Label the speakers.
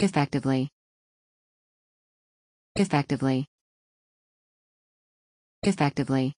Speaker 1: Effectively. Effectively. Effectively.